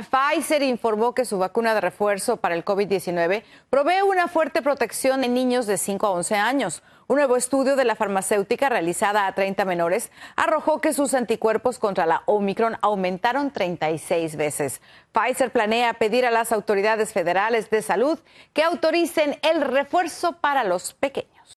Pfizer informó que su vacuna de refuerzo para el COVID-19 provee una fuerte protección en niños de 5 a 11 años. Un nuevo estudio de la farmacéutica realizada a 30 menores arrojó que sus anticuerpos contra la Omicron aumentaron 36 veces. Pfizer planea pedir a las autoridades federales de salud que autoricen el refuerzo para los pequeños.